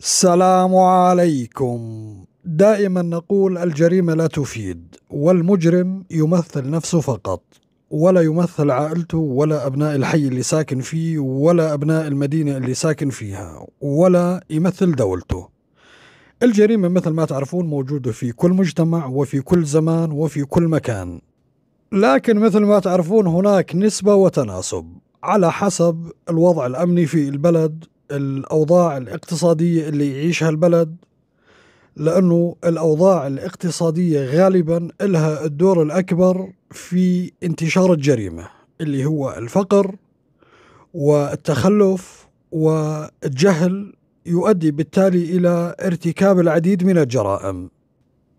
السلام عليكم دائما نقول الجريمه لا تفيد والمجرم يمثل نفسه فقط ولا يمثل عائلته ولا ابناء الحي اللي ساكن فيه ولا ابناء المدينه اللي ساكن فيها ولا يمثل دولته الجريمه مثل ما تعرفون موجوده في كل مجتمع وفي كل زمان وفي كل مكان لكن مثل ما تعرفون هناك نسبه وتناسب على حسب الوضع الامني في البلد الأوضاع الاقتصادية اللي يعيشها البلد لأنه الأوضاع الاقتصادية غالبا إلها الدور الأكبر في انتشار الجريمة اللي هو الفقر والتخلف والجهل يؤدي بالتالي إلى ارتكاب العديد من الجرائم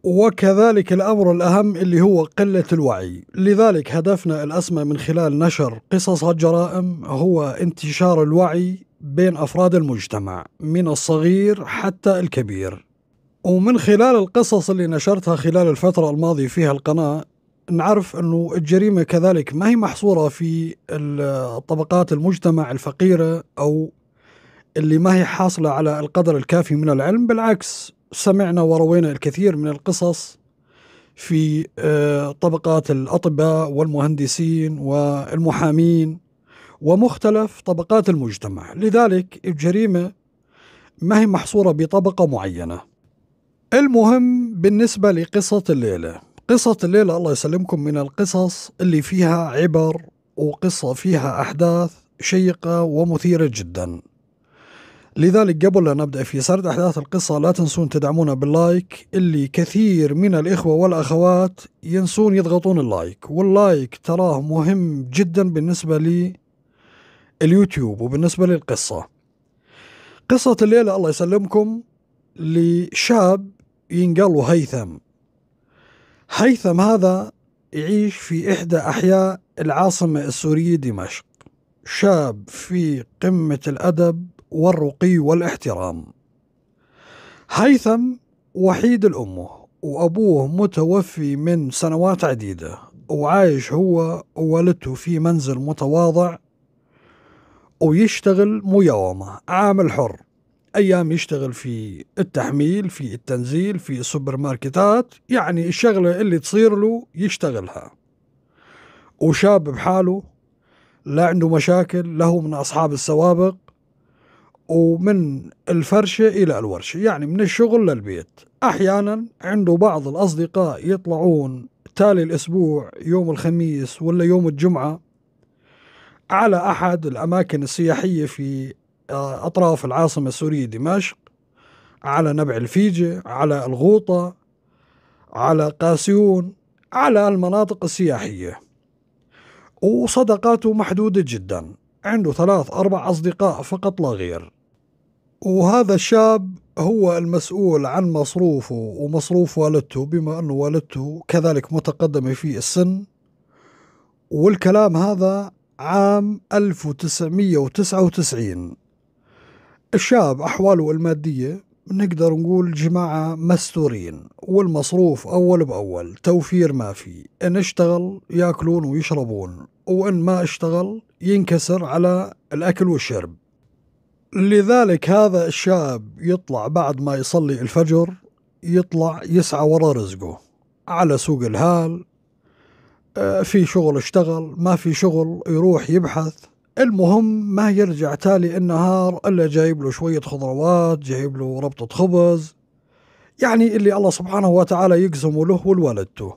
وكذلك الأمر الأهم اللي هو قلة الوعي لذلك هدفنا الأسمى من خلال نشر قصص الجرائم هو انتشار الوعي بين أفراد المجتمع من الصغير حتى الكبير ومن خلال القصص اللي نشرتها خلال الفترة الماضية فيها القناة نعرف أنه الجريمة كذلك ما هي محصورة في طبقات المجتمع الفقيرة أو اللي ما هي حاصلة على القدر الكافي من العلم بالعكس سمعنا وروينا الكثير من القصص في آه، طبقات الأطباء والمهندسين والمحامين ومختلف طبقات المجتمع لذلك الجريمة ما هي محصورة بطبقة معينة المهم بالنسبة لقصة الليلة قصة الليلة الله يسلمكم من القصص اللي فيها عبر وقصة فيها أحداث شيقة ومثيرة جدا لذلك قبل لا نبدأ في سرد أحداث القصة لا تنسون تدعمونا باللايك اللي كثير من الإخوة والأخوات ينسون يضغطون اللايك واللايك تراه مهم جدا بالنسبة لي اليوتيوب وبالنسبة للقصة قصة الليلة الله يسلمكم لشاب ينقل هيثم هيثم هذا يعيش في إحدى أحياء العاصمة السورية دمشق شاب في قمة الأدب والرقي والاحترام هيثم وحيد الأمه وأبوه متوفي من سنوات عديدة وعايش هو ووالدته في منزل متواضع ويشتغل مياومة عامل حر أيام يشتغل في التحميل في التنزيل في السوبر ماركتات يعني الشغلة اللي تصير له يشتغلها وشاب بحاله لا عنده مشاكل له من أصحاب السوابق ومن الفرشة إلى الورشة يعني من الشغل للبيت أحيانا عنده بعض الأصدقاء يطلعون تالي الأسبوع يوم الخميس ولا يوم الجمعة على أحد الأماكن السياحية في آه، أطراف العاصمة السورية دمشق على نبع الفيجة على الغوطة على قاسيون على المناطق السياحية وصداقاته محدودة جدا عنده ثلاث أربع أصدقاء فقط لا غير وهذا الشاب هو المسؤول عن مصروفه ومصروف والدته بما انه والدته كذلك متقدمة في السن والكلام هذا عام 1999 الشاب أحواله المادية نقدر نقول جماعة مستورين والمصروف أول بأول توفير ما في إن اشتغل يأكلون ويشربون وإن ما اشتغل ينكسر على الأكل والشرب لذلك هذا الشاب يطلع بعد ما يصلي الفجر يطلع يسعى ورا رزقه على سوق الهال آه، في شغل اشتغل ما في شغل يروح يبحث المهم ما يرجع تالي النهار إلا جايب له شوية خضروات جايب له ربطة خبز يعني اللي الله سبحانه وتعالى يقسمه له ولوالدته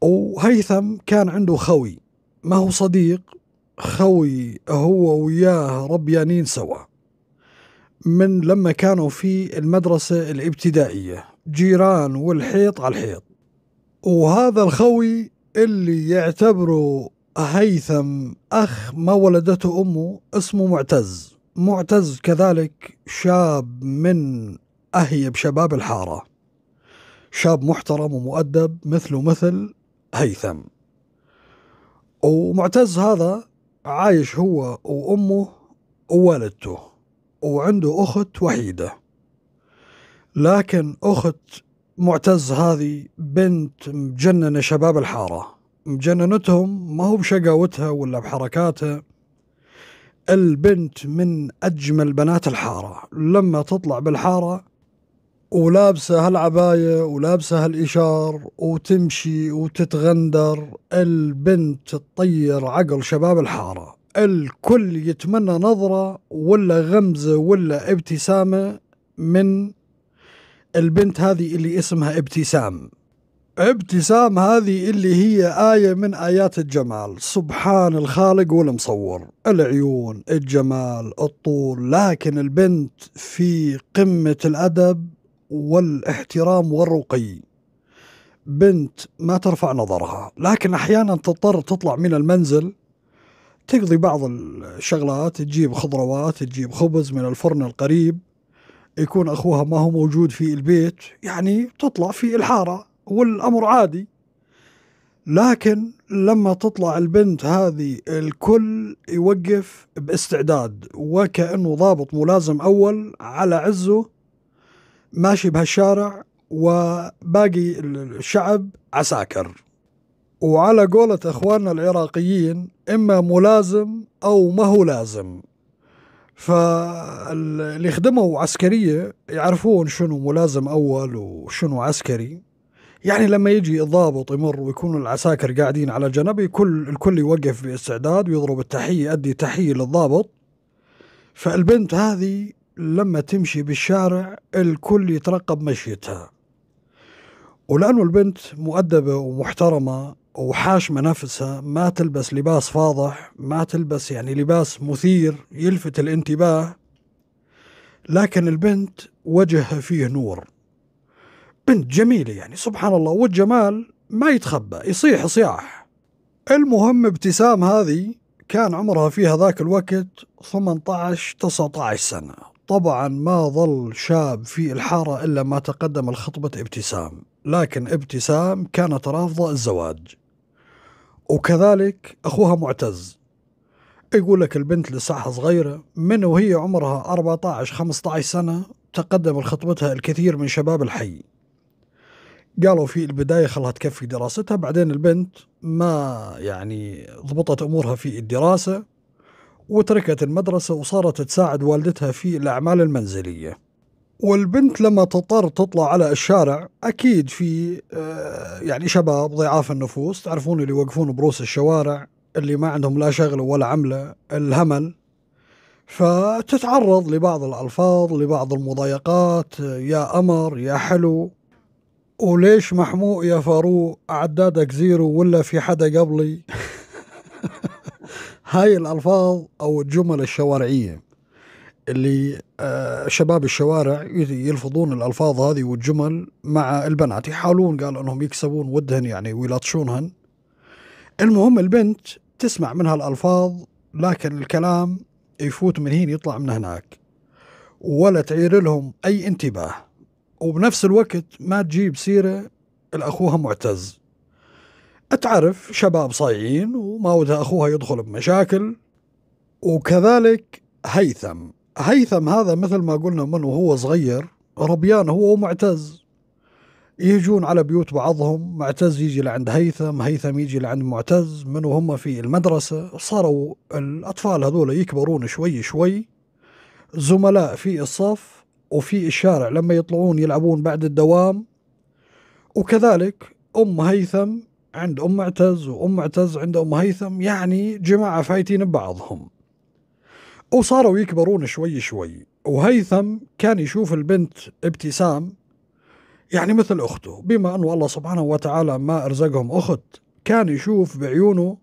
وهيثم كان عنده خوي ما هو صديق خوي هو وياه ربيانين سوا من لما كانوا في المدرسة الابتدائية جيران والحيط على الحيط وهذا الخوي اللي يعتبره هيثم أخ ما ولدته أمه اسمه معتز معتز كذلك شاب من أهيب شباب الحارة شاب محترم ومؤدب مثله مثل هيثم ومعتز هذا عايش هو وأمه ووالدته وعنده أخت وحيدة لكن أخت معتز هذه بنت مجننة شباب الحارة مجننتهم ما هو بشقاوتها ولا بحركاتها البنت من أجمل بنات الحارة لما تطلع بالحارة ولابسة هالعباية ولابسة هالإشار وتمشي وتتغندر البنت تطير عقل شباب الحارة الكل يتمنى نظرة ولا غمزة ولا ابتسامة من البنت هذه اللي اسمها ابتسام ابتسام هذه اللي هي آية من آيات الجمال سبحان الخالق والمصور العيون الجمال الطول لكن البنت في قمة الأدب والاحترام والرقي بنت ما ترفع نظرها لكن أحيانا تضطر تطلع من المنزل تقضي بعض الشغلات تجيب خضروات تجيب خبز من الفرن القريب يكون أخوها ما هو موجود في البيت يعني تطلع في الحارة والأمر عادي لكن لما تطلع البنت هذه الكل يوقف باستعداد وكأنه ضابط ملازم أول على عزه ماشي بهالشارع وباقي الشعب عساكر وعلى قولة إخواننا العراقيين إما ملازم أو ما هو لازم فاللي خدموا عسكرية يعرفون شنو ملازم أول وشنو عسكري يعني لما يجي الضابط يمر ويكون العساكر قاعدين على جنبي كل الكل يوقف باستعداد ويضرب التحية أدي تحية للضابط فالبنت هذه لما تمشي بالشارع الكل يترقب مشيتها ولأنه البنت مؤدبة ومحترمة وحاشمة نفسها ما تلبس لباس فاضح ما تلبس يعني لباس مثير يلفت الانتباه لكن البنت وجهها فيه نور بنت جميلة يعني سبحان الله والجمال ما يتخبى يصيح صياح المهم ابتسام هذه كان عمرها في هذاك الوقت 18 19 سنة طبعا ما ظل شاب في الحارة إلا ما تقدم الخطبة ابتسام لكن ابتسام كانت رافضة الزواج وكذلك أخوها معتز يقول لك البنت لساحة صغيرة من وهي عمرها 14-15 سنة تقدم لخطبتها الكثير من شباب الحي قالوا في البداية خلها تكفي دراستها بعدين البنت ما يعني ضبطت أمورها في الدراسة وتركت المدرسة وصارت تساعد والدتها في الأعمال المنزلية والبنت لما تضطر تطلع على الشارع اكيد في آه، يعني شباب ضعاف النفوس تعرفون اللي يوقفون بروس الشوارع اللي ما عندهم لا شغله ولا عمله الهمل فتتعرض لبعض الالفاظ لبعض المضايقات يا امر يا حلو وليش محموق يا فاروق عدادك زيرو ولا في حدا قبلي هاي الالفاظ او الجمل الشوارعيه اللي آه، شباب الشوارع يلفظون الالفاظ هذه والجمل مع البنات يحاولون قال انهم يكسبون ودهن يعني ويلطشونهن المهم البنت تسمع من هالالفاظ لكن الكلام يفوت من هين يطلع من هناك ولا تعير لهم اي انتباه وبنفس الوقت ما تجيب سيره الاخوها معتز تعرف شباب صايعين وما ودها اخوها يدخل بمشاكل وكذلك هيثم هيثم هذا مثل ما قلنا من وهو صغير ربيان هو ومعتز يجون على بيوت بعضهم معتز يجي لعند هيثم هيثم يجي لعند معتز من وهم في المدرسة صاروا الأطفال هذول يكبرون شوي شوي زملاء في الصف وفي الشارع لما يطلعون يلعبون بعد الدوام وكذلك أم هيثم عند أم معتز وأم معتز عند أم هيثم يعني جماعة فايتين ببعضهم وصاروا يكبرون شوي شوي وهيثم كان يشوف البنت ابتسام يعني مثل أخته بما أنه الله سبحانه وتعالى ما أرزقهم أخت كان يشوف بعيونه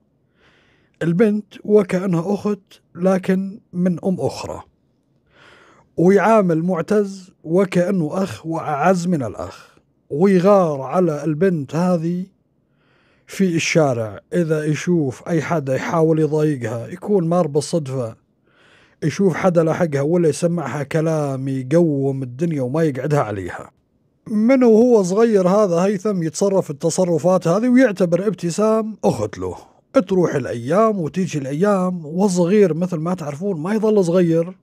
البنت وكأنها أخت لكن من أم أخرى ويعامل معتز وكأنه أخ وأعز من الأخ ويغار على البنت هذه في الشارع إذا يشوف أي حدا يحاول يضايقها يكون مار بالصدفة يشوف حدا لحقها ولا يسمعها كلام يقوم الدنيا وما يقعدها عليها من وهو صغير هذا هيثم يتصرف التصرفات هذه ويعتبر ابتسام أخت له تروح الأيام وتيجي الأيام والصغير مثل ما تعرفون ما يظل صغير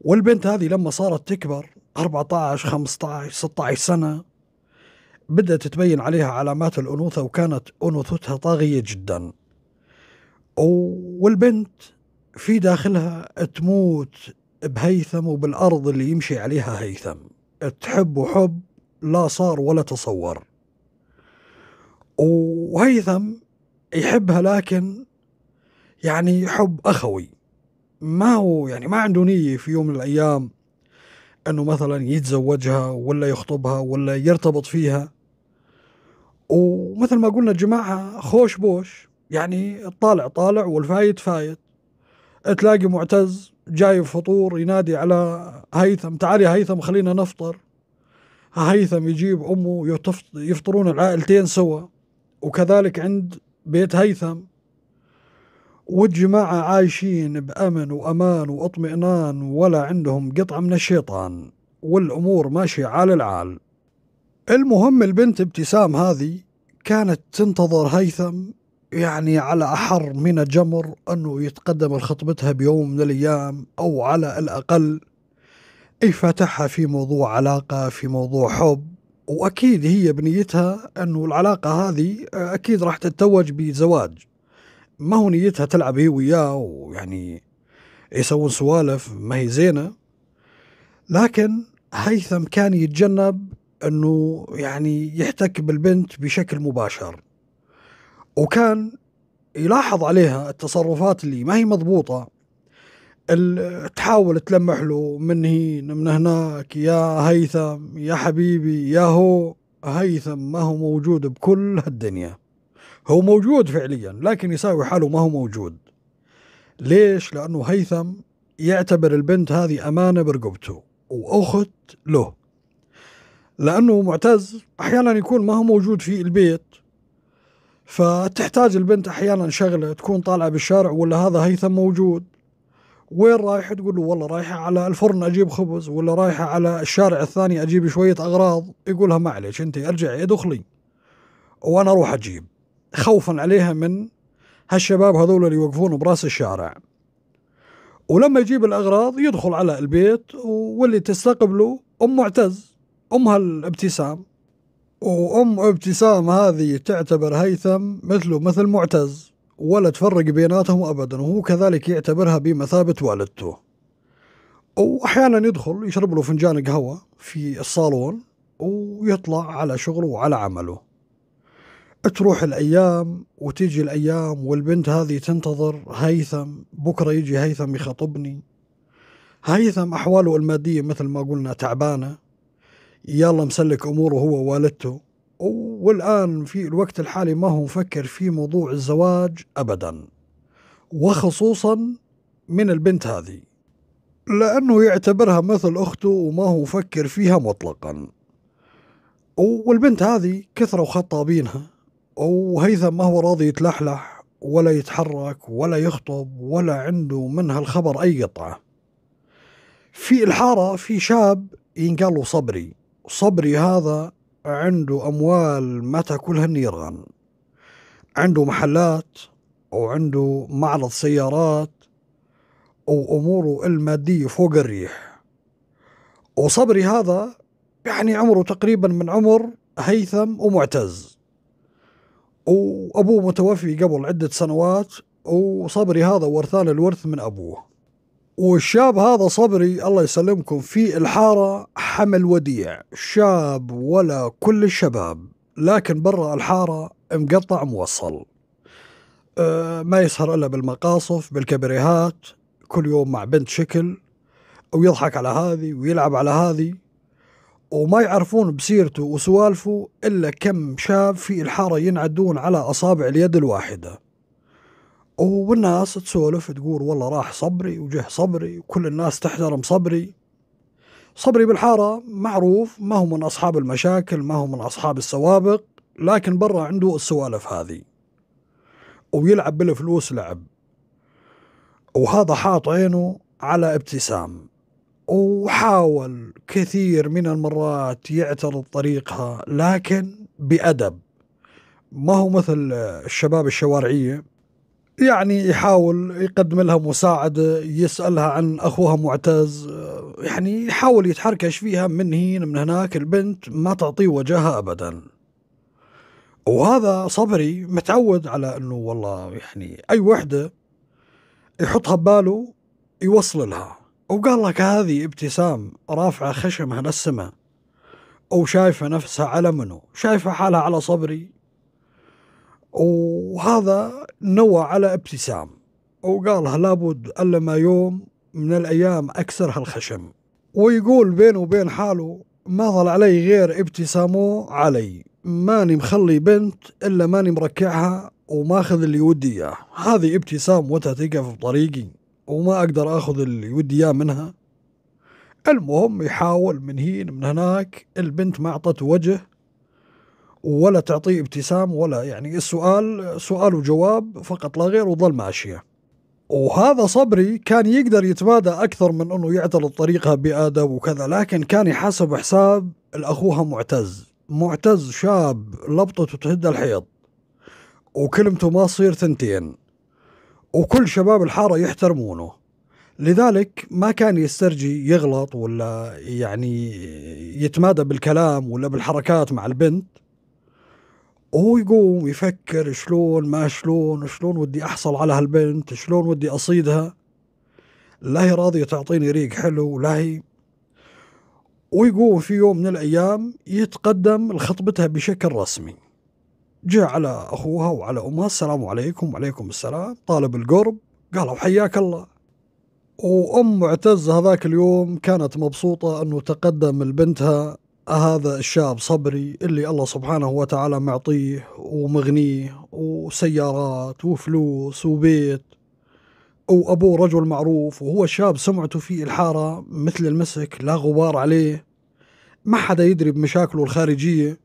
والبنت هذه لما صارت تكبر 14 15 16 سنة بدأت تبين عليها علامات الأنوثة وكانت أنوثتها طاغية جدا والبنت في داخلها تموت بهيثم وبالأرض اللي يمشي عليها هيثم تحب وحب لا صار ولا تصور وهيثم يحبها لكن يعني حب أخوي ما هو يعني ما عنده نية في يوم من الأيام أنه مثلا يتزوجها ولا يخطبها ولا يرتبط فيها ومثل ما قلنا جماعة خوش بوش يعني الطالع طالع والفايت فايت تلاقي معتز جاي فطور ينادي على هيثم تعال يا هيثم خلينا نفطر هيثم يجيب امه يفطرون العائلتين سوا وكذلك عند بيت هيثم والجماعة عايشين بأمن وأمان واطمئنان ولا عندهم قطعة من الشيطان والأمور ماشية عال العال المهم البنت ابتسام هذه كانت تنتظر هيثم يعني على أحر من الجمر أنه يتقدم لخطبتها بيوم من الأيام أو على الأقل يفتحها في موضوع علاقة في موضوع حب وأكيد هي بنيتها أنه العلاقة هذه أكيد راح تتوج بزواج ما هو نيتها تلعب هي وياه ويعني يسوون سوالف ما هي زينة لكن هيثم كان يتجنب أنه يعني يحتك بالبنت بشكل مباشر وكان يلاحظ عليها التصرفات اللي ما هي مضبوطة تحاول تلمح له من هنا من هناك يا هيثم يا حبيبي يا هو هيثم ما هو موجود بكل هالدنيا هو موجود فعليا لكن يساوي حاله ما هو موجود ليش؟ لأنه هيثم يعتبر البنت هذه أمانة برقبته وأخت له لأنه معتز أحيانا يكون ما هو موجود في البيت فتحتاج البنت احيانا شغله تكون طالعه بالشارع ولا هذا هيثم موجود وين رايح تقول له والله رايحة على الفرن أجيب خبز ولا رايحة على الشارع الثاني أجيب شوية أغراض يقولها معلش أنت أرجعي ادخلي وأنا أروح أجيب خوفا عليها من هالشباب هذول اللي يوقفون براس الشارع ولما يجيب الأغراض يدخل على البيت واللي تستقبله أم معتز أمها الابتسام وأم ابتسام هذه تعتبر هيثم مثله مثل معتز ولا تفرق بيناتهم أبدا وهو كذلك يعتبرها بمثابة والدته وأحيانا يدخل يشرب له فنجان قهوة في الصالون ويطلع على شغله وعلى عمله تروح الأيام وتيجي الأيام والبنت هذه تنتظر هيثم بكرة يجي هيثم يخطبني هيثم أحواله المادية مثل ما قلنا تعبانة يلا مسلك اموره هو ووالدته والان في الوقت الحالي ما هو مفكر في موضوع الزواج ابدا وخصوصا من البنت هذه لانه يعتبرها مثل اخته وما هو مفكر فيها مطلقا والبنت هذه كثرة وخطابينها وهيثم ما هو راضي يتلحلح ولا يتحرك ولا يخطب ولا عنده من هالخبر أي قطعة في الحارة في شاب ينقال صبري صبري هذا عنده أموال ما تاكلها النيران عنده محلات أو عنده معرض سيارات وأموره المادية فوق الريح وصبري هذا يعني عمره تقريبا من عمر هيثم ومعتز وأبوه متوفي قبل عدة سنوات وصبري هذا ورثان الورث من أبوه والشاب هذا صبري الله يسلمكم في الحارة حمل وديع شاب ولا كل الشباب لكن برا الحارة مقطع موصل أه، ما يسهر إلا بالمقاصف بالكبريهات كل يوم مع بنت شكل ويضحك على هذه ويلعب على هذه وما يعرفون بسيرته وسوالفه إلا كم شاب في الحارة ينعدون على أصابع اليد الواحدة والناس تسولف تقول والله راح صبري وجه صبري وكل الناس تحترم صبري صبري بالحارة معروف ما هو من أصحاب المشاكل ما هو من أصحاب السوابق لكن برا عنده السوالف هذه ويلعب بالفلوس لعب وهذا حاط عينه على ابتسام وحاول كثير من المرات يعترض طريقها لكن بأدب ما هو مثل الشباب الشوارعية يعني يحاول يقدم لها مساعدة يسألها عن أخوها معتز يعني يحاول يتحركش فيها من هين من هناك البنت ما تعطيه وجهها أبدا وهذا صبري متعود على أنه والله يعني أي وحدة يحطها بباله يوصل لها وقال لك هذه ابتسام رافعة خشمها للسماء وشايفة نفسها على منو شايفة حالها على صبري وهذا نوى على ابتسام وقالها لابد ألا ما يوم من الأيام أكسر هالخشم ويقول بينه وبين حاله ما ظل علي غير ابتسامه علي ماني مخلي بنت إلا ماني مركعها وماخذ اللي ودي إياه هذه ابتسام متى تقف بطريقي وما أقدر أخذ اللي ودي إياه منها المهم يحاول من هين من هناك البنت ما أعطته وجه ولا تعطيه ابتسام ولا يعني السؤال سؤال وجواب فقط لا غير وظل ماشية وهذا صبري كان يقدر يتمادى أكثر من أنه يعترض طريقها بأدب وكذا لكن كان يحاسب حساب الأخوها معتز معتز شاب لبطته تهد الحيض وكلمته ما تصير ثنتين وكل شباب الحارة يحترمونه لذلك ما كان يسترجي يغلط ولا يعني يتمادى بالكلام ولا بالحركات مع البنت وهو يقوم يفكر شلون ما شلون شلون ودي احصل على هالبنت شلون ودي اصيدها لا هي راضية تعطيني ريق حلو لا هي ويقوم في يوم من الأيام يتقدم لخطبتها بشكل رسمي جاء على أخوها وعلى أمها السلام عليكم وعليكم السلام طالب القرب قالوا حياك الله وأم معتز هذاك اليوم كانت مبسوطة أنه تقدم لبنتها هذا الشاب صبري اللي الله سبحانه وتعالى معطيه ومغنيه وسيارات وفلوس وبيت وأبوه رجل معروف وهو شاب سمعته في الحارة مثل المسك لا غبار عليه ما حدا يدري بمشاكله الخارجية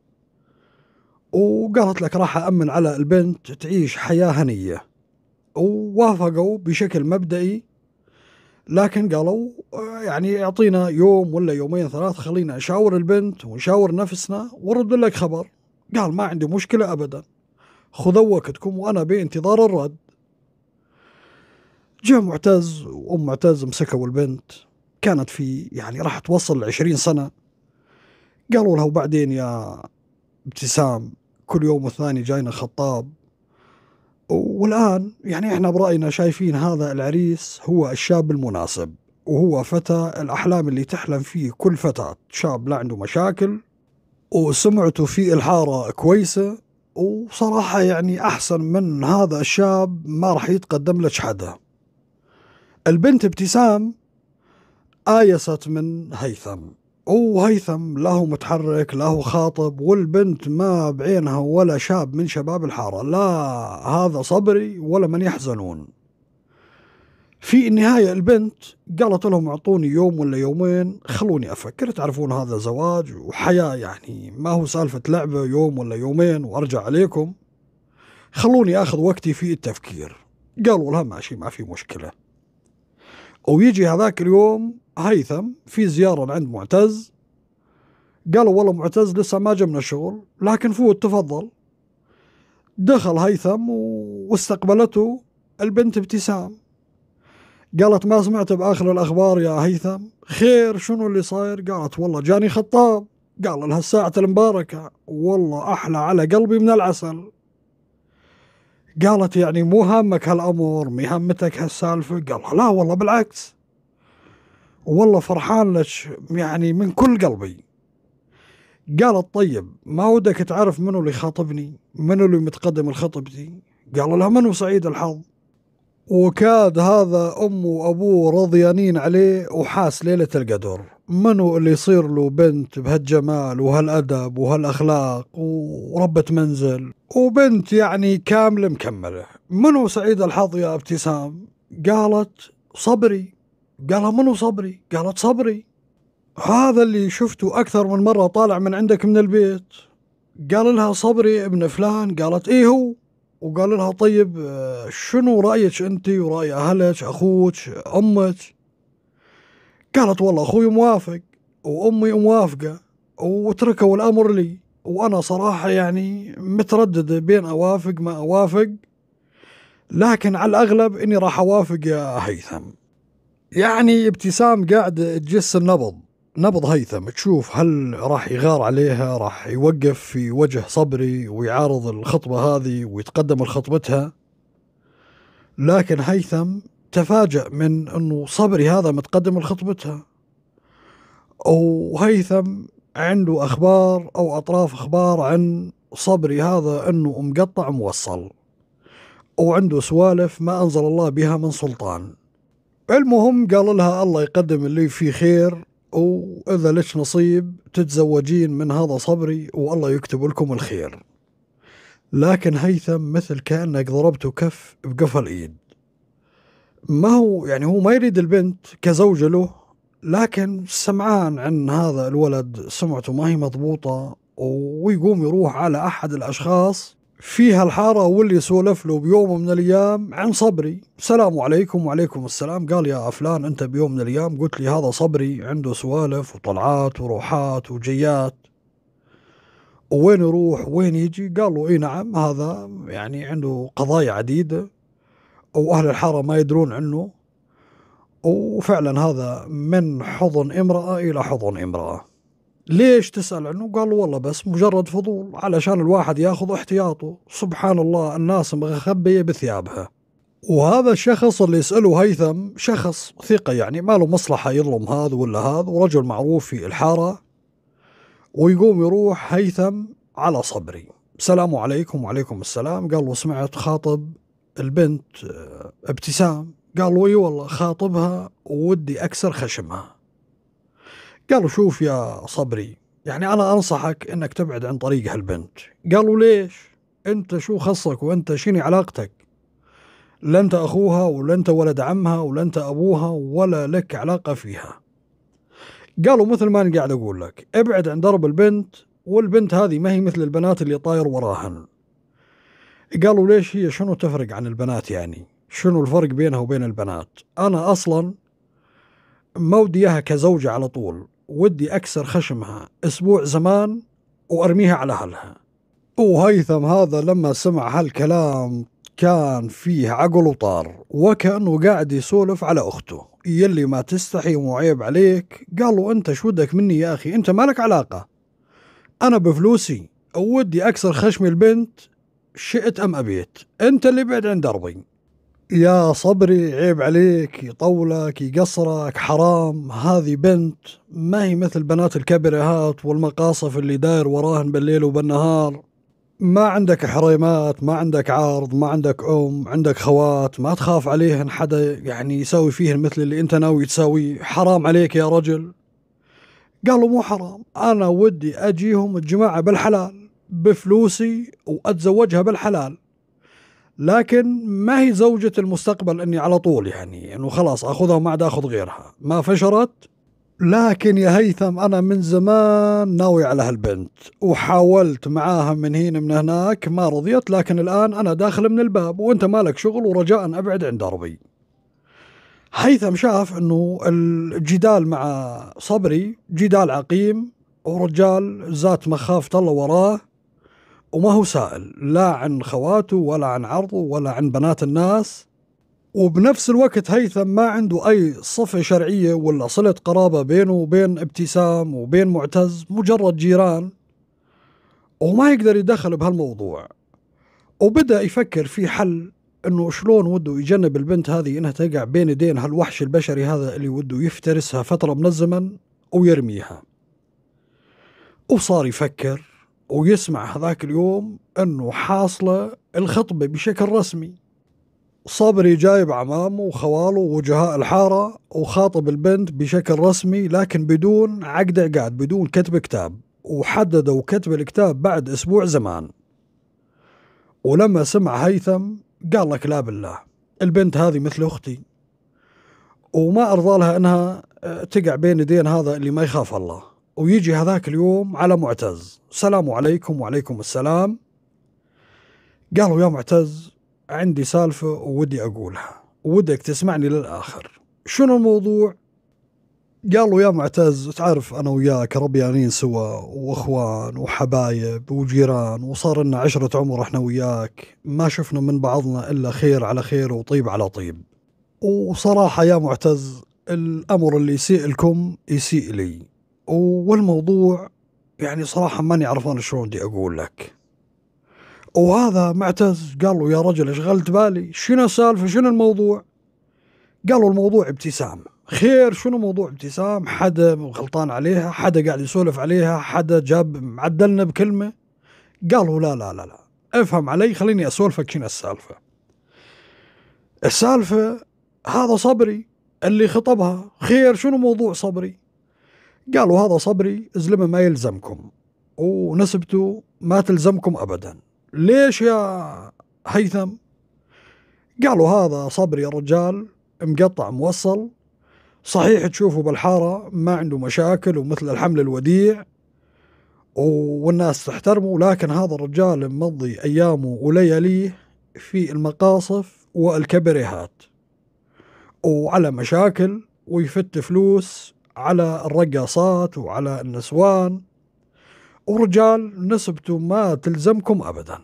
وقالت لك راح أأمن على البنت تعيش حياة هنية ووافقوا بشكل مبدئي لكن قالوا آه، يعني اعطينا يوم ولا يومين ثلاث خلينا نشاور البنت ونشاور نفسنا ورد لك خبر قال ما عندي مشكله ابدا خذوا وقتكم وانا بانتظار الرد جاء معتز وام معتز مسكوا البنت كانت في يعني راح توصل عشرين سنه قالوا لها وبعدين يا ابتسام كل يوم والثاني جاينا خطاب والآن يعني إحنا برأينا شايفين هذا العريس هو الشاب المناسب وهو فتى الأحلام اللي تحلم فيه كل فتاة شاب لا عنده مشاكل وسمعته في الحارة كويسة وصراحة يعني أحسن من هذا الشاب ما راح يتقدم لك حدا البنت ابتسام آيست من هيثم وهيثم لا هو متحرك لا هو خاطب والبنت ما بعينها ولا شاب من شباب الحارة لا هذا صبري ولا من يحزنون في النهاية البنت قالت لهم اعطوني يوم ولا يومين خلوني افكر تعرفون هذا زواج وحياة يعني ما هو سالفة لعبة يوم ولا يومين وارجع عليكم خلوني اخذ وقتي في التفكير قالوا لها ماشي ما في مشكلة ويجي هذاك اليوم هيثم في زيارة عند معتز قالوا والله معتز لسه ما جبنا شغل لكن فوت تفضل دخل هيثم واستقبلته البنت ابتسام قالت ما سمعت بآخر الأخبار يا هيثم خير شنو اللي صاير قالت والله جاني خطاب قال لها الساعة المباركة والله أحلى على قلبي من العسل قالت يعني مو همك هالأمور مهمتك هالسالفة قال لا والله بالعكس والله فرحان لك يعني من كل قلبي قالت طيب ما ودك تعرف منو اللي خاطبني منو اللي متقدم لخطبتي قال لها منو سعيد الحظ وكاد هذا أمه وأبوه رضيانين عليه وحاس ليلة القدر منو اللي يصير له بنت بهالجمال وهالأدب وهالأخلاق وربة منزل وبنت يعني كاملة مكملة منو سعيد الحظ يا ابتسام قالت صبري قالها منو صبري قالت صبري هذا اللي شفته أكثر من مرة طالع من عندك من البيت قال لها صبري ابن فلان قالت إيه هو وقال لها طيب شنو رأيك أنت ورأي أهلك أخوك أمك قالت والله أخوي موافق وأمي موافقة وتركوا الأمر لي وأنا صراحة يعني مترددة بين أوافق ما أوافق لكن على الأغلب إني راح أوافق يا هيثم يعني ابتسام قاعد تجس النبض نبض هيثم تشوف هل راح يغار عليها راح يوقف في وجه صبري ويعارض الخطبة هذه ويتقدم لخطبتها لكن هيثم تفاجأ من أنه صبري هذا متقدم لخطبتها وهيثم عنده أخبار أو أطراف أخبار عن صبري هذا أنه مقطع موصل وعنده سوالف ما أنزل الله بها من سلطان المهم قال لها الله يقدم اللي فيه خير وإذا لك نصيب تتزوجين من هذا صبري والله يكتب لكم الخير لكن هيثم مثل كأنك ضربته كف بقفا الإيد ما هو يعني هو ما يريد البنت كزوجة له لكن سمعان عن هذا الولد سمعته ما هي مضبوطة ويقوم يروح على أحد الأشخاص فيها الحارة واللي سولف له بيوم من الأيام عن صبري السلام عليكم وعليكم السلام قال يا فلان أنت بيوم من الأيام قلت لي هذا صبري عنده سوالف وطلعات وروحات وجيات وين يروح وين يجي قال له اي نعم هذا يعني عنده قضايا عديدة وأهل الحارة ما يدرون عنه وفعلا هذا من حضن امرأة إلى حضن امرأة ليش تسأل عنه قال والله بس مجرد فضول علشان الواحد ياخذ احتياطه سبحان الله الناس مخبية بثيابها وهذا الشخص اللي يسأله هيثم شخص ثقة يعني ما له مصلحة يظلم هذا ولا هذا ورجل معروف في الحارة ويقوم يروح هيثم على صبري السلام عليكم وعليكم السلام قال له سمعت خاطب البنت آه، ابتسام قال له اي والله خاطبها وودي اكسر خشمها قالوا شوف يا صبري يعني أنا أنصحك أنك تبعد عن طريق هالبنت قالوا ليش أنت شو خصك وأنت شيني علاقتك لا أنت أخوها ولا أنت ولد عمها ولا أنت أبوها ولا لك علاقة فيها قالوا مثل ما أنا قاعد أقول لك ابعد عن درب البنت والبنت هذه ما هي مثل البنات اللي طاير وراهن قالوا ليش هي شنو تفرق عن البنات يعني شنو الفرق بينها وبين البنات أنا أصلا ما ودي إياها كزوجة على طول ودي أكسر خشمها أسبوع زمان وأرميها على أهلها وهيثم هذا لما سمع هالكلام كان فيه عقل وطار وكأنه قاعد يسولف على أخته يلي ما تستحي وعيب عليك قالوا أنت شو ودك مني يا أخي أنت مالك علاقة أنا بفلوسي ودي أكسر خشم البنت شئت أم أبيت أنت اللي بعد عن دربي يا صبري عيب عليك يطولك يقصرك حرام هذه بنت ما هي مثل بنات الكبرهات والمقاصف اللي داير وراهن بالليل وبالنهار ما عندك حريمات ما عندك عارض ما عندك أم عندك خوات ما تخاف عليهن حدا يعني يسوي فيهن مثل اللي انت ناوي تساويه حرام عليك يا رجل قالوا مو حرام أنا ودي أجيهم الجماعة بالحلال بفلوسي وأتزوجها بالحلال لكن ما هي زوجة المستقبل اني على طول يعني انه خلاص اخذها وما عاد اخذ غيرها ما فشرت لكن يا هيثم انا من زمان ناوي على هالبنت وحاولت معاها من هنا من هناك ما رضيت لكن الان انا داخل من الباب وانت مالك شغل ورجاء ابعد عن دربي هيثم شاف انه الجدال مع صبري جدال عقيم ورجال ذات مخافة الله وراه وما هو سائل لا عن خواته ولا عن عرضه ولا عن بنات الناس وبنفس الوقت هيثم ما عنده أي صفة شرعية ولا صلة قرابة بينه وبين ابتسام وبين معتز مجرد جيران وما يقدر يدخل بهالموضوع وبدأ يفكر في حل انه شلون وده يجنب البنت هذه انها تقع بين يدين هالوحش البشري هذا اللي وده يفترسها فتره من الزمن ويرميها وصار يفكر ويسمع هذاك اليوم انه حاصله الخطبه بشكل رسمي صبري جايب عمامه وخواله وجهاء الحاره وخاطب البنت بشكل رسمي لكن بدون عقد عقاد بدون كتب كتاب وحددوا كتب الكتاب بعد اسبوع زمان ولما سمع هيثم قال لك لا بالله البنت هذه مثل اختي وما ارضى لها انها تقع بين يدين هذا اللي ما يخاف الله ويجي هذاك اليوم على معتز السلام عليكم وعليكم السلام قالوا يا معتز عندي سالفة وودي أقولها ودك تسمعني للآخر شنو الموضوع؟ قالوا يا معتز تعرف أنا وياك ربيانين سوا وإخوان وحبايب وجيران وصار لنا عشرة عمر إحنا وياك ما شفنا من بعضنا إلا خير على خير وطيب على طيب وصراحة يا معتز الأمر اللي يسيء لكم يسيء لي والموضوع يعني صراحة ماني عرفان شلون بدي أقول لك وهذا معتز قال له يا رجل اشغلت بالي شنو السالفة شنو الموضوع قالوا الموضوع ابتسام خير شنو موضوع ابتسام حدا غلطان عليها حدا قاعد يسولف عليها حدا جاب معدلنا بكلمة قالوا لا لا لا لا افهم علي خليني اسولفك شنو السالفة السالفة هذا صبري اللي خطبها خير شنو موضوع صبري قالوا هذا صبري زلمه ما يلزمكم ونسبته ما تلزمكم ابدا ليش يا هيثم قالوا هذا صبري يا رجال مقطع موصل صحيح تشوفه بالحارة ما عنده مشاكل ومثل الحمل الوديع والناس تحترمه لكن هذا الرجال مضي أيامه ولياليه في المقاصف والكبريهات وعلى مشاكل ويفت فلوس على الرقاصات وعلى النسوان ورجال نسبته ما تلزمكم أبدا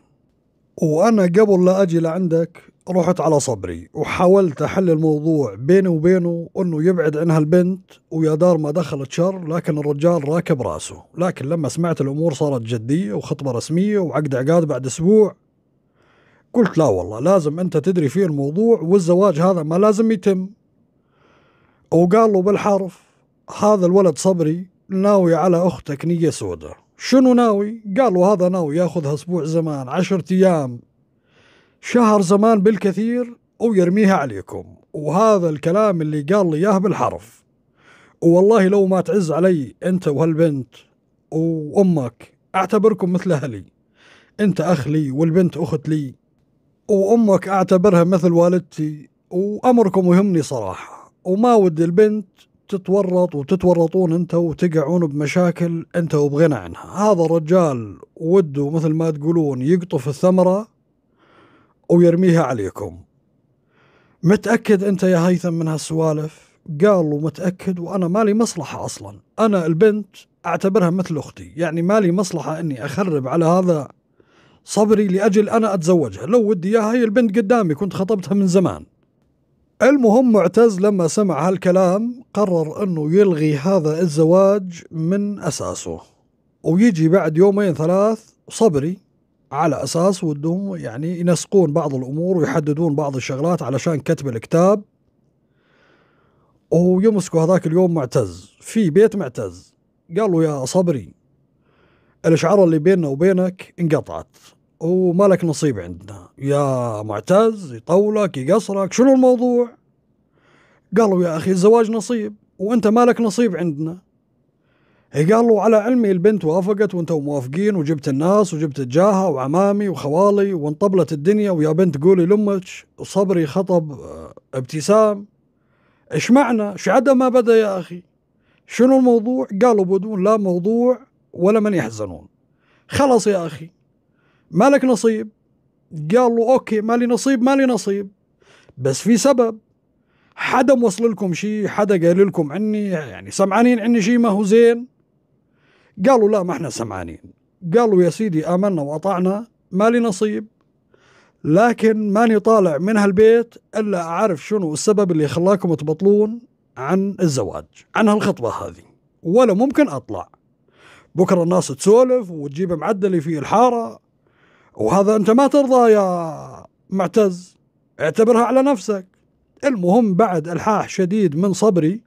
وأنا قبل لا أجي لعندك رحت على صبري وحاولت أحل الموضوع بيني وبينه أنه يبعد عنها البنت ويا دار ما دخلت شر لكن الرجال راكب راسه لكن لما سمعت الأمور صارت جدية وخطبة رسمية وعقد عقاد بعد أسبوع قلت لا والله لازم أنت تدري فيه الموضوع والزواج هذا ما لازم يتم وقال له بالحرف هذا الولد صبري ناوي على أختك نية سودة شنو ناوي؟ قالوا هذا ناوي ياخذها أسبوع زمان عشرة أيام شهر زمان بالكثير ويرميها عليكم وهذا الكلام اللي قال لي إياه بالحرف والله لو ما تعز علي أنت وهالبنت وأمك أعتبركم مثل أهلي أنت أخ لي والبنت أخت لي وأمك أعتبرها مثل والدتي وأمركم يهمني صراحة وما ودي البنت تتورط وتتورطون انت وتقعون بمشاكل انت وبغنى عنها هذا الرجال وده مثل ما تقولون يقطف الثمرة ويرميها عليكم متأكد انت يا هيثم من هالسوالف قال متأكد وانا مالي مصلحة اصلا انا البنت اعتبرها مثل اختي يعني مالي مصلحة اني اخرب على هذا صبري لاجل انا اتزوجها لو ودي اياها هي البنت قدامي كنت خطبتها من زمان المهم معتز لما سمع هالكلام قرر انه يلغي هذا الزواج من اساسه ويجي بعد يومين ثلاث صبري على اساس ودهم يعني ينسقون بعض الامور ويحددون بعض الشغلات علشان كتب الكتاب ويمسكوا هذاك اليوم معتز في بيت معتز قال له يا صبري الاشعار اللي بيننا وبينك انقطعت ومالك نصيب عندنا يا معتز يطولك يقصرك شنو الموضوع قالوا يا أخي الزواج نصيب وأنت مالك نصيب عندنا قالوا على علمي البنت وافقت وانتم موافقين وجبت الناس وجبت الجاهة وعمامي وخوالي وانطبلت الدنيا ويا بنت قولي لامك وصبري خطب آه، ابتسام ايش معنى؟ ايش عدا ما بدا يا اخي؟ شنو الموضوع؟ قالوا بدون لا موضوع ولا من يحزنون خلاص يا اخي ما لك نصيب قال له اوكي مالي نصيب مالي نصيب بس في سبب حدا موصل لكم شيء حدا قال لكم عني يعني سمعانين عني شيء ما هو زين قالوا لا ما احنا سمعانين قالوا يا سيدي آمنا وأطعنا مالي نصيب لكن ماني طالع من هالبيت إلا أعرف شنو السبب اللي خلاكم تبطلون عن الزواج عن هالخطبة هذه ولا ممكن أطلع بكرة الناس تسولف وتجيب معدلي في الحارة وهذا أنت ما ترضى يا معتز اعتبرها على نفسك المهم بعد الحاح شديد من صبري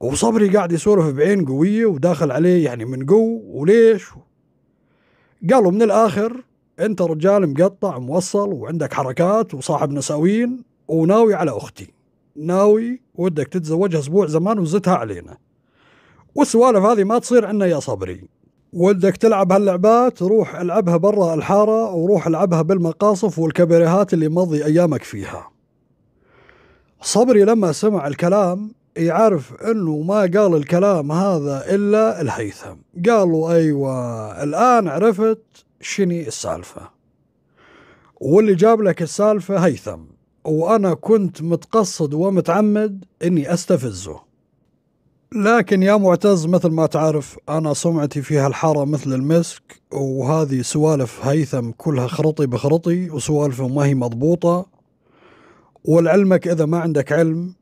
وصبري قاعد يسولف بعين قوية وداخل عليه يعني من قو وليش قالوا من الآخر أنت رجال مقطع موصل وعندك حركات وصاحب نساوين وناوي على أختي ناوي ودك تتزوجها أسبوع زمان وزتها علينا والسوالف هذه ما تصير عنا يا صبري ودك تلعب هاللعبات روح العبها برا الحاره وروح العبها بالمقاصف والكبريهات اللي مضي ايامك فيها صبري لما سمع الكلام يعرف انه ما قال الكلام هذا الا الهيثم قالوا ايوه الان عرفت شني السالفه واللي جاب لك السالفه هيثم وانا كنت متقصد ومتعمد اني استفزه لكن يا معتز مثل ما تعرف انا سمعتي فيها الحاره مثل المسك وهذه سوالف هيثم كلها خرطي بخرطي وسوالفه ما هي مضبوطه ولعلمك اذا ما عندك علم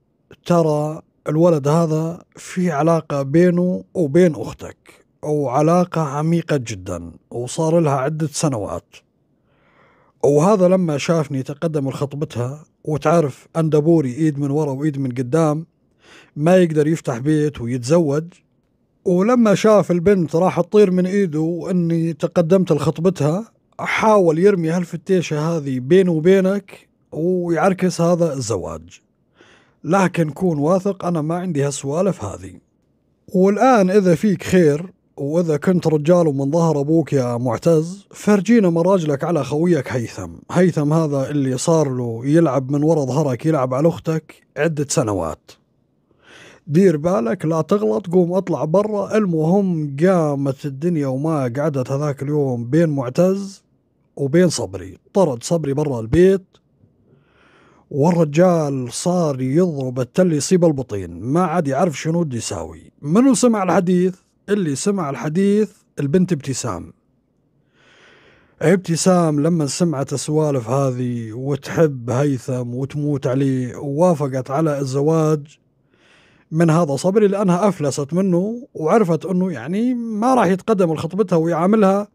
ترى الولد هذا في علاقه بينه وبين اختك وعلاقه عميقه جدا وصار لها عده سنوات وهذا لما شافني تقدم لخطبتها وتعرف اندبوري ايد من ورا وايد من قدام ما يقدر يفتح بيت ويتزوج ولما شاف البنت راح تطير من ايده واني تقدمت لخطبتها حاول يرمي هالفتيشة هذه بينه وبينك ويعركس هذا الزواج لكن كون واثق أنا ما عندي هالسوالف هذه والآن إذا فيك خير وإذا كنت رجال ومن ظهر أبوك يا معتز فرجينا مراجلك على خويك هيثم هيثم هذا اللي صار له يلعب من ورا ظهرك يلعب على أختك عدة سنوات دير بالك لا تغلط قوم اطلع برا المهم قامت الدنيا وما قعدت هذاك اليوم بين معتز وبين صبري طرد صبري برا البيت والرجال صار يضرب التل يصيب البطين ما عاد يعرف شنو بده يساوي منو سمع الحديث اللي سمع الحديث البنت ابتسام ابتسام لما سمعت السوالف هذه وتحب هيثم وتموت عليه ووافقت على الزواج من هذا صبري لانها افلست منه وعرفت انه يعني ما راح يتقدم لخطبتها ويعاملها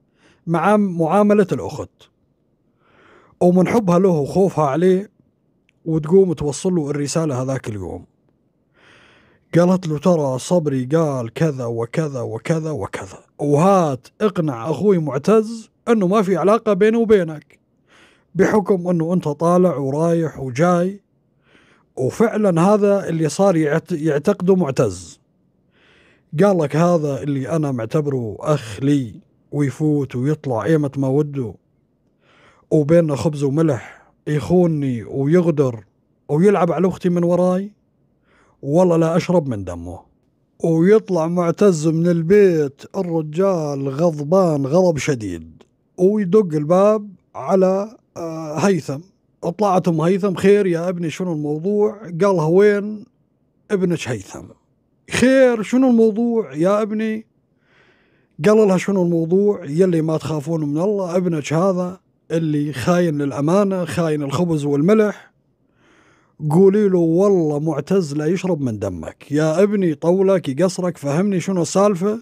مع معامله الاخت ومن حبها له وخوفها عليه وتقوم توصل له الرساله هذاك اليوم قالت له ترى صبري قال كذا وكذا وكذا وكذا وهات اقنع اخوي معتز انه ما في علاقه بينه وبينك بحكم انه انت طالع ورايح وجاي وفعلا هذا اللي صار يعتقده معتز قال لك هذا اللي أنا معتبره أخ لي ويفوت ويطلع ايمة ما وده وبيننا خبز وملح يخونني ويغدر ويلعب على أختي من وراي والله لا أشرب من دمه ويطلع معتز من البيت الرجال غضبان غضب شديد ويدق الباب على آه، هيثم طلعت ام هيثم خير يا ابني شنو الموضوع قالها وين ابنك هيثم خير شنو الموضوع يا ابني قال لها شنو الموضوع يلي ما تخافون من الله ابنك هذا اللي خاين للأمانة خاين الخبز والملح قولي له والله معتزلة يشرب من دمك يا ابني طولك يقصرك فهمني شنو السالفة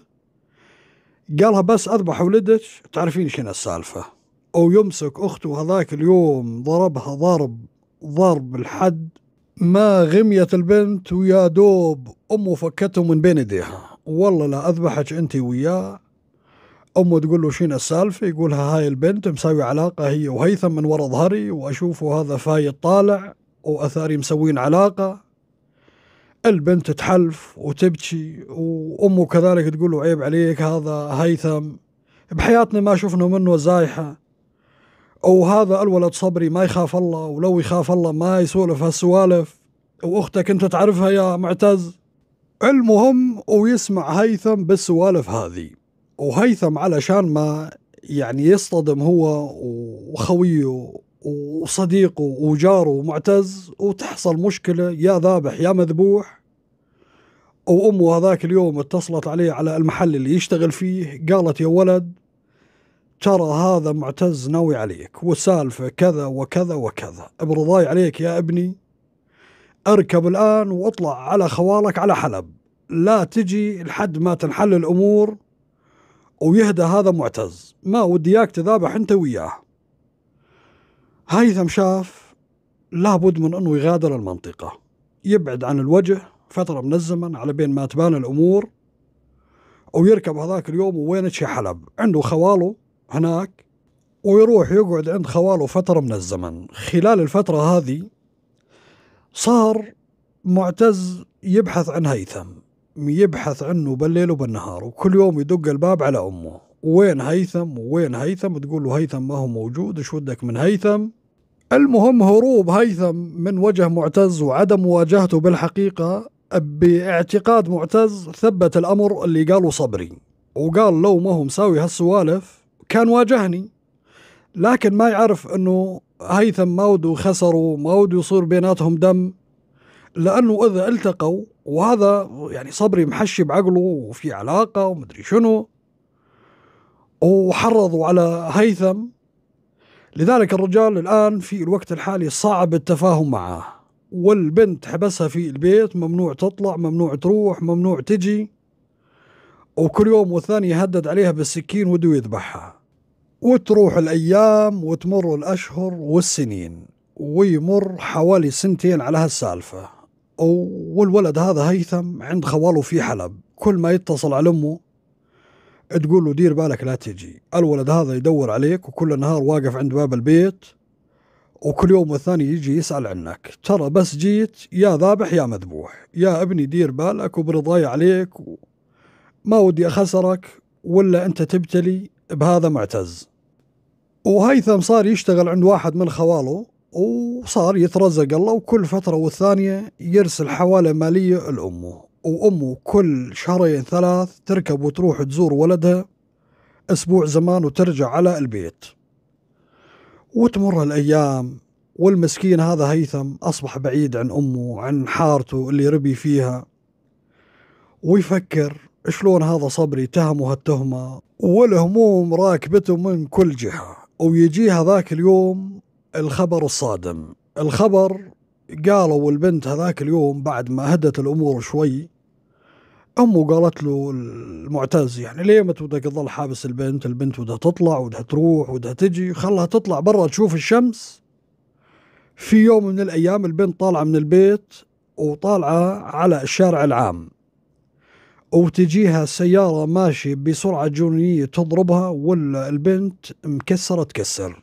قالها بس أذبح ولدك تعرفين شنو السالفة أو يمسك أخته هذاك اليوم ضربها ضرب ضرب الحد ما غميت البنت ويا دوب أمه فكته من بين إيديها والله لا أذبحك أنت وياه أمه تقول له شين السالفة يقولها هاي البنت مساوي علاقة هي وهيثم من ورا ظهري وأشوفه هذا فايت طالع وأثاري مسوين علاقة البنت تحلف وتبكي وأمه كذلك تقول له عيب عليك هذا هيثم بحياتنا ما شفنا منه زايحة وهذا الولد صبري ما يخاف الله ولو يخاف الله ما يسولف هالسوالف واختك انت تعرفها يا معتز المهم ويسمع هيثم بالسوالف هذه وهيثم علشان ما يعني يصطدم هو وخويه وصديقه وجاره ومعتز وتحصل مشكلة يا ذابح يا مذبوح وأمه هذاك اليوم اتصلت عليه على المحل اللي يشتغل فيه قالت يا ولد ترى هذا معتز ناوي عليك وسالفة كذا وكذا وكذا برضاي عليك يا ابني اركب الآن واطلع على خوالك على حلب لا تجي لحد ما تنحل الأمور ويهدى هذا معتز ما ودي تذابح انت وياه هيثم شاف لابد من انه يغادر المنطقة يبعد عن الوجه فترة من الزمن على بين ما تبان الأمور ويركب هذاك اليوم وين حلب عنده خواله هناك ويروح يقعد عند خواله فترة من الزمن خلال الفترة هذه صار معتز يبحث عن هيثم يبحث عنه بالليل وبالنهار وكل يوم يدق الباب على أمه وين هيثم وين هيثم تقول له هيثم ما هو موجود ايش ودك من هيثم المهم هروب هيثم من وجه معتز وعدم مواجهته بالحقيقة باعتقاد معتز ثبت الأمر اللي قاله صبري وقال لو ما هو مساوي هالسوالف كان واجهني لكن ما يعرف انه هيثم ما وده خسروا ما وده يصير بيناتهم دم لانه اذا التقوا وهذا يعني صبري محشي بعقله وفي علاقه ومدري شنو وحرضوا على هيثم لذلك الرجال الان في الوقت الحالي صعب التفاهم معه والبنت حبسها في البيت ممنوع تطلع ممنوع تروح ممنوع تجي وكل يوم والثاني يهدد عليها بالسكين وده يذبحها وتروح الأيام وتمر الأشهر والسنين ويمر حوالي سنتين على هالسالفة والولد هذا هيثم عند خواله في حلب كل ما يتصل على أمه تقول له دير بالك لا تجي الولد هذا يدور عليك وكل النهار واقف عند باب البيت وكل يوم والثاني يجي يسأل عنك ترى بس جيت يا ذابح يا مذبوح يا ابني دير بالك وبرضاي عليك و... ما ودي أخسرك ولا أنت تبتلي بهذا معتز وهيثم صار يشتغل عند واحد من خواله وصار يترزق الله وكل فترة والثانية يرسل حوالة مالية لأمه وأمه كل شهرين ثلاث تركب وتروح تزور ولدها أسبوع زمان وترجع على البيت وتمر الأيام والمسكين هذا هيثم أصبح بعيد عن أمه عن حارته اللي ربي فيها ويفكر شلون هذا صبري تهمه هالتهمة والهموم راكبته من كل جهة ويجي هذاك اليوم الخبر الصادم الخبر قالوا البنت هذاك اليوم بعد ما هدت الأمور شوي أمه قالت له المعتز يعني ليه ما بدك تظل حابس البنت البنت بدها تطلع وبدها تروح وبدها تجي خلها تطلع برا تشوف الشمس في يوم من الأيام البنت طالعة من البيت وطالعة على الشارع العام وتجيها سيارة ماشي بسرعة جنونية تضربها ولا البنت مكسرة تكسر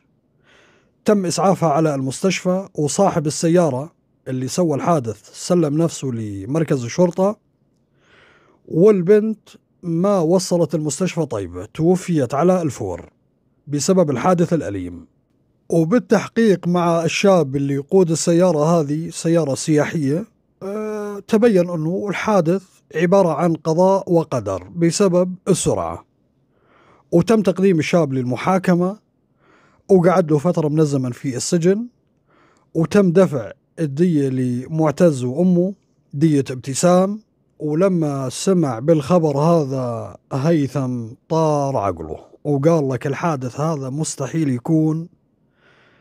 تم إسعافها على المستشفى وصاحب السيارة اللي سوى الحادث سلم نفسه لمركز الشرطة والبنت ما وصلت المستشفى طيبة توفيت على الفور بسبب الحادث الأليم وبالتحقيق مع الشاب اللي يقود السيارة هذه سيارة سياحية أه تبين أنه الحادث عبارة عن قضاء وقدر بسبب السرعة وتم تقديم الشاب للمحاكمة وقعد له فترة من الزمن في السجن وتم دفع الدية لمعتز وأمه دية ابتسام ولما سمع بالخبر هذا هيثم طار عقله وقال لك الحادث هذا مستحيل يكون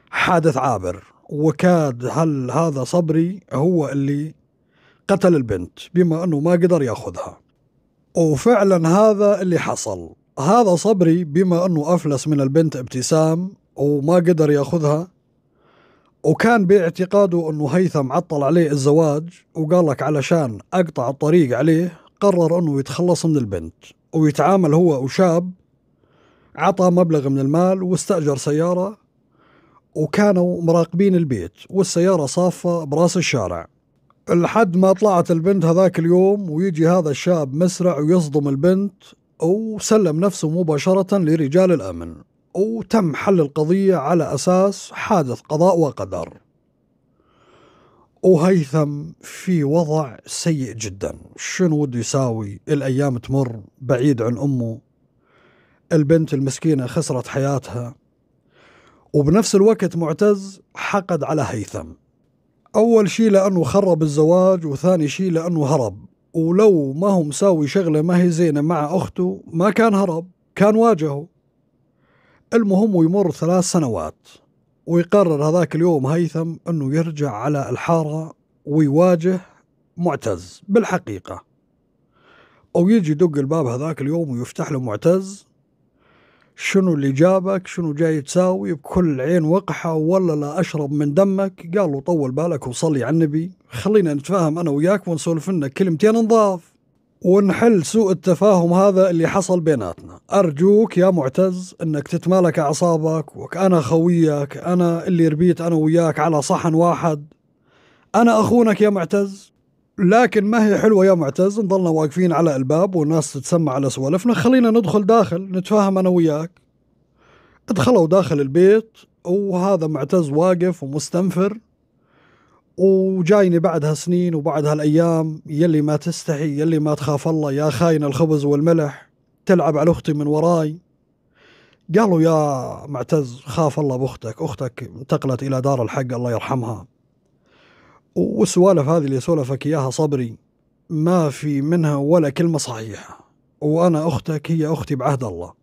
حادث عابر وكاد هل هذا صبري هو اللي قتل البنت بما أنه ما قدر يأخذها وفعلا هذا اللي حصل هذا صبري بما أنه أفلس من البنت ابتسام وما قدر يأخذها وكان باعتقاده أنه هيثم عطل عليه الزواج وقال لك علشان أقطع الطريق عليه قرر أنه يتخلص من البنت ويتعامل هو وشاب عطى مبلغ من المال واستأجر سيارة وكانوا مراقبين البيت والسيارة صافة براس الشارع لحد ما طلعت البنت هذاك اليوم ويجي هذا الشاب مسرع ويصدم البنت وسلم نفسه مباشرة لرجال الأمن وتم حل القضية على أساس حادث قضاء وقدر وهيثم في وضع سيء جدا شنو وده يساوي الأيام تمر بعيد عن أمه البنت المسكينة خسرت حياتها وبنفس الوقت معتز حقد على هيثم أول شيء لأنه خرب الزواج وثاني شيء لأنه هرب ولو ما هو مساوي شغلة ما هي زينة مع أخته ما كان هرب كان واجهه المهم ويمر ثلاث سنوات ويقرر هذاك اليوم هيثم أنه يرجع على الحارة ويواجه معتز بالحقيقة أو يجي يدق الباب هذاك اليوم ويفتح له معتز شنو اللي جابك شنو جاي تساوي بكل عين وقحة ولا لا أشرب من دمك قالوا طول بالك وصلي على النبي خلينا نتفاهم أنا وياك ونسولف لنا كلمتين نضاف ونحل سوء التفاهم هذا اللي حصل بيناتنا أرجوك يا معتز أنك تتمالك أعصابك وأنا خويك أنا اللي ربيت أنا وياك على صحن واحد أنا أخونك يا معتز لكن ما هي حلوه يا معتز نضلنا واقفين على الباب والناس تتسمع على سوالفنا خلينا ندخل داخل نتفاهم انا وياك دخلوا داخل البيت وهذا معتز واقف ومستنفر وجايني بعدها سنين وبعدها الايام يلي ما تستحي يلي ما تخاف الله يا خاين الخبز والملح تلعب على اختي من وراي قالوا يا معتز خاف الله باختك اختك انتقلت الى دار الحق الله يرحمها والسوالف هذه اللي سولفك اياها صبري ما في منها ولا كلمه صحيحه وانا اختك هي اختي بعهد الله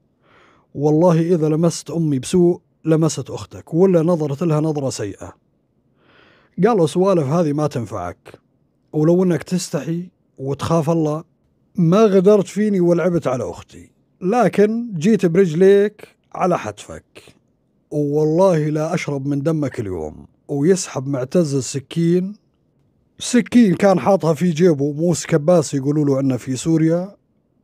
والله اذا لمست امي بسوء لمست اختك ولا نظرت لها نظره سيئه قالوا سوالف هذه ما تنفعك ولو انك تستحي وتخاف الله ما غدرت فيني ولعبت على اختي لكن جيت برجليك على حتفك والله لا اشرب من دمك اليوم ويسحب معتز السكين سكين كان حاطها في جيبه موس كباس يقولوا له انه في سوريا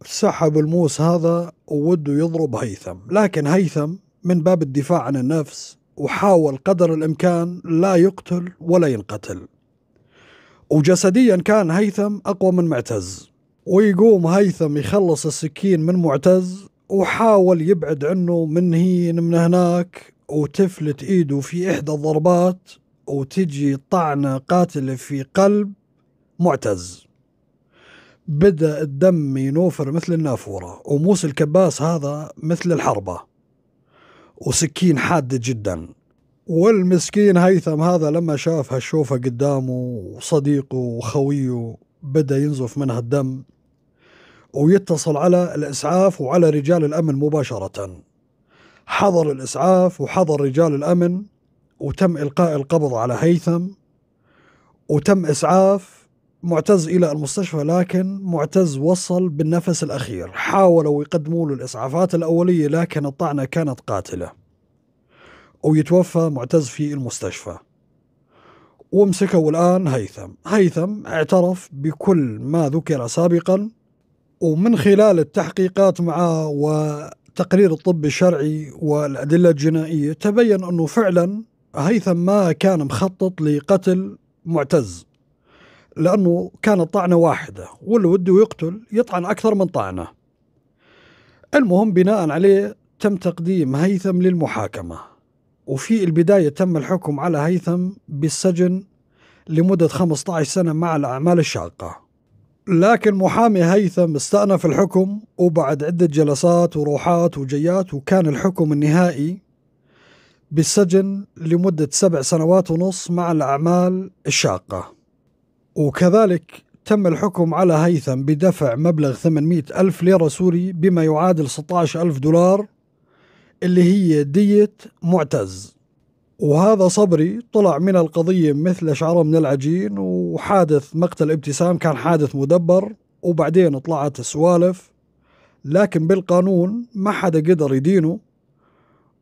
سحب الموس هذا ووده يضرب هيثم لكن هيثم من باب الدفاع عن النفس وحاول قدر الامكان لا يقتل ولا ينقتل وجسديا كان هيثم اقوى من معتز ويقوم هيثم يخلص السكين من معتز وحاول يبعد عنه من هين من هناك وتفلت ايده في احدى الضربات وتجي طعنة قاتلة في قلب معتز بدأ الدم ينوفر مثل النافورة وموس الكباس هذا مثل الحربة وسكين حادة جدا والمسكين هيثم هذا لما شاف هالشوفة قدامه وصديقه وخويه بدأ ينزف منها الدم ويتصل على الإسعاف وعلى رجال الأمن مباشرةً حضر الإسعاف وحضر رجال الأمن وتم إلقاء القبض على هيثم وتم إسعاف معتز إلى المستشفى لكن معتز وصل بالنفس الأخير حاولوا يقدموا له الإسعافات الأولية لكن الطعنة كانت قاتلة ويتوفى معتز في المستشفى ومسكوا الآن هيثم هيثم اعترف بكل ما ذكر سابقا ومن خلال التحقيقات معه التقرير الطبي الشرعي والأدلة الجنائية تبين أنه فعلا هيثم ما كان مخطط لقتل معتز لأنه كانت طعنة واحدة واللي وده يقتل يطعن أكثر من طعنة المهم بناء عليه تم تقديم هيثم للمحاكمة وفي البداية تم الحكم على هيثم بالسجن لمدة 15 سنة مع الأعمال الشاقة لكن محامي هيثم استأنف الحكم وبعد عدة جلسات وروحات وجيات وكان الحكم النهائي بالسجن لمدة سبع سنوات ونص مع الأعمال الشاقة وكذلك تم الحكم على هيثم بدفع مبلغ 800 ألف ليرة سوري بما يعادل 16 ألف دولار اللي هي دية معتز وهذا صبري طلع من القضية مثل شعرة من العجين وحادث مقتل ابتسام كان حادث مدبر وبعدين طلعت سوالف لكن بالقانون ما حدا قدر يدينه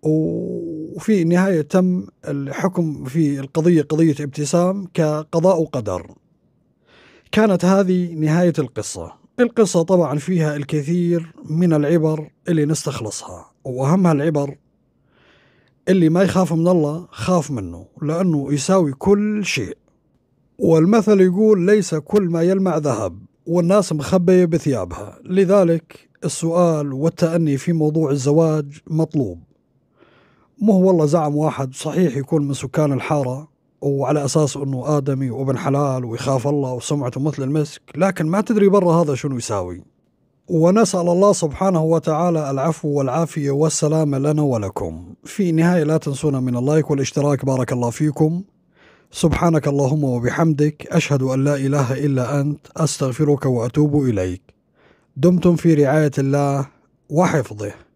وفي النهاية تم الحكم في القضية قضية ابتسام كقضاء وقدر كانت هذه نهاية القصة القصة طبعا فيها الكثير من العبر اللي نستخلصها وأهمها العبر اللي ما يخاف من الله خاف منه لأنه يساوي كل شيء والمثل يقول ليس كل ما يلمع ذهب والناس مخبية بثيابها لذلك السؤال والتأني في موضوع الزواج مطلوب مو والله زعم واحد صحيح يكون من سكان الحارة وعلى أساس أنه آدمي وابن حلال ويخاف الله وسمعته مثل المسك لكن ما تدري برا هذا شنو يساوي ونسأل الله سبحانه وتعالى العفو والعافية والسلامة لنا ولكم في النهاية لا تنسونا من اللايك والاشتراك بارك الله فيكم سبحانك اللهم وبحمدك أشهد أن لا إله إلا أنت أستغفرك وأتوب إليك دمتم في رعاية الله وحفظه